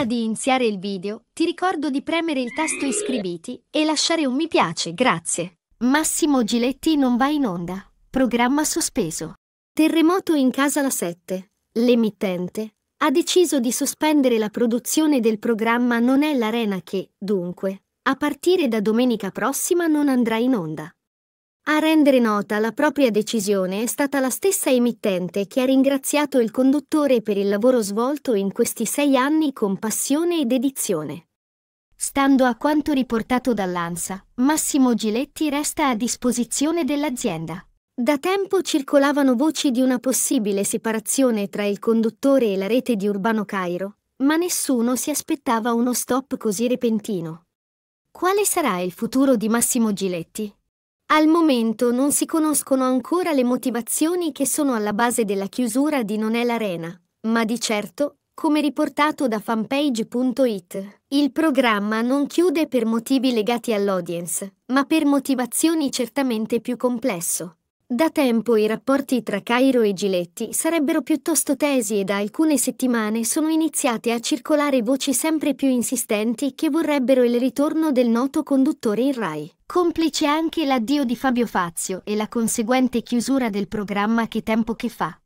Prima di iniziare il video, ti ricordo di premere il tasto iscriviti e lasciare un mi piace, grazie. Massimo Giletti non va in onda. Programma sospeso. Terremoto in casa la 7. L'emittente ha deciso di sospendere la produzione del programma Non è l'arena che, dunque, a partire da domenica prossima non andrà in onda. A rendere nota la propria decisione è stata la stessa emittente che ha ringraziato il conduttore per il lavoro svolto in questi sei anni con passione e dedizione. Stando a quanto riportato dall'ANSA, Massimo Giletti resta a disposizione dell'azienda. Da tempo circolavano voci di una possibile separazione tra il conduttore e la rete di Urbano Cairo, ma nessuno si aspettava uno stop così repentino. Quale sarà il futuro di Massimo Giletti? Al momento non si conoscono ancora le motivazioni che sono alla base della chiusura di Non è l'Arena, ma di certo, come riportato da fanpage.it, il programma non chiude per motivi legati all'audience, ma per motivazioni certamente più complesso. Da tempo i rapporti tra Cairo e Giletti sarebbero piuttosto tesi e da alcune settimane sono iniziate a circolare voci sempre più insistenti che vorrebbero il ritorno del noto conduttore in Rai. Complice anche l'addio di Fabio Fazio e la conseguente chiusura del programma Che tempo che fa.